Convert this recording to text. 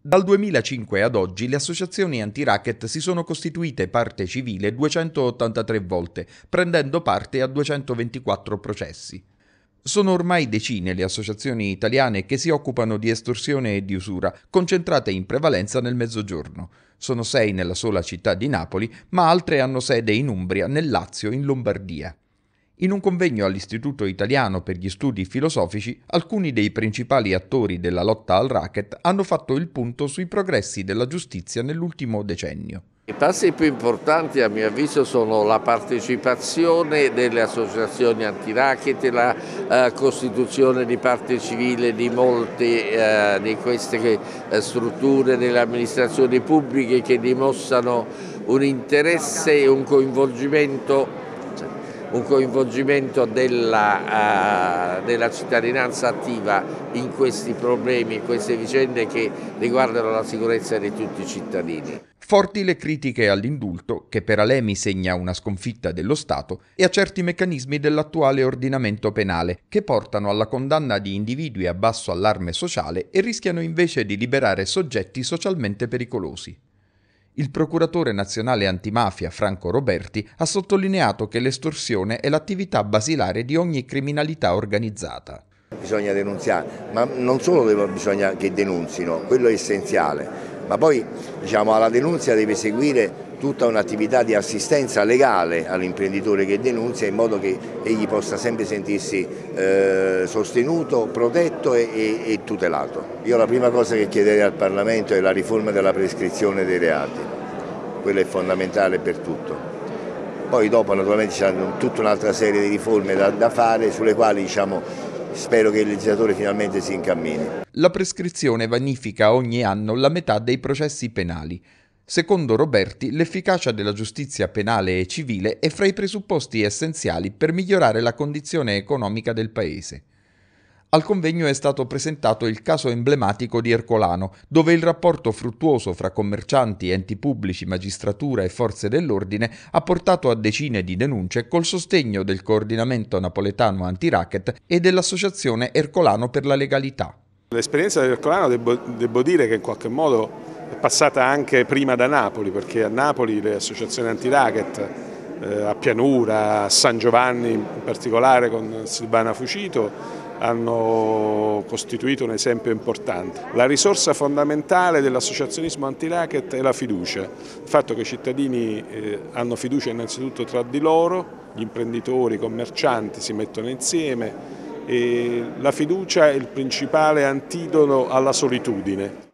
Dal 2005 ad oggi le associazioni anti-racket si sono costituite parte civile 283 volte, prendendo parte a 224 processi. Sono ormai decine le associazioni italiane che si occupano di estorsione e di usura, concentrate in prevalenza nel Mezzogiorno. Sono sei nella sola città di Napoli, ma altre hanno sede in Umbria, nel Lazio, in Lombardia in un convegno all'Istituto Italiano per gli Studi Filosofici, alcuni dei principali attori della lotta al racket hanno fatto il punto sui progressi della giustizia nell'ultimo decennio. I passi più importanti a mio avviso sono la partecipazione delle associazioni antiracket, la eh, costituzione di parte civile di molte eh, di queste eh, strutture delle amministrazioni pubbliche che dimostrano un interesse e un coinvolgimento un coinvolgimento della, uh, della, cittadinanza attiva in questi problemi, in queste vicende che riguardano la sicurezza di tutti i cittadini. Forti le critiche all'indulto, che per Alemi segna una sconfitta dello Stato, e a certi meccanismi dell'attuale ordinamento penale, che portano alla condanna di individui a basso allarme sociale e rischiano invece di liberare soggetti socialmente pericolosi. Il procuratore nazionale antimafia Franco Roberti ha sottolineato che l'estorsione è l'attività basilare di ogni criminalità organizzata. Bisogna denunziare, ma non solo bisogna che denunzino, quello è essenziale ma poi diciamo, alla denuncia deve seguire tutta un'attività di assistenza legale all'imprenditore che denuncia in modo che egli possa sempre sentirsi eh, sostenuto, protetto e, e, e tutelato. Io la prima cosa che chiederei al Parlamento è la riforma della prescrizione dei reati, quella è fondamentale per tutto. Poi dopo naturalmente c'è tutta un'altra serie di riforme da, da fare sulle quali diciamo, spero che il legislatore finalmente si incammini. La prescrizione vanifica ogni anno la metà dei processi penali. Secondo Roberti, l'efficacia della giustizia penale e civile è fra i presupposti essenziali per migliorare la condizione economica del Paese. Al convegno è stato presentato il caso emblematico di Ercolano, dove il rapporto fruttuoso fra commercianti, enti pubblici, magistratura e forze dell'ordine ha portato a decine di denunce col sostegno del coordinamento napoletano anti-racket e dell'associazione Ercolano per la legalità. L'esperienza di Ercolano devo, devo dire che in qualche modo è passata anche prima da Napoli, perché a Napoli le associazioni anti-racket eh, a Pianura, a San Giovanni in particolare con Silvana Fucito, hanno costituito un esempio importante. La risorsa fondamentale dell'associazionismo anti-racket è la fiducia, il fatto che i cittadini eh, hanno fiducia innanzitutto tra di loro, gli imprenditori, i commercianti si mettono insieme e la fiducia è il principale antidoto alla solitudine.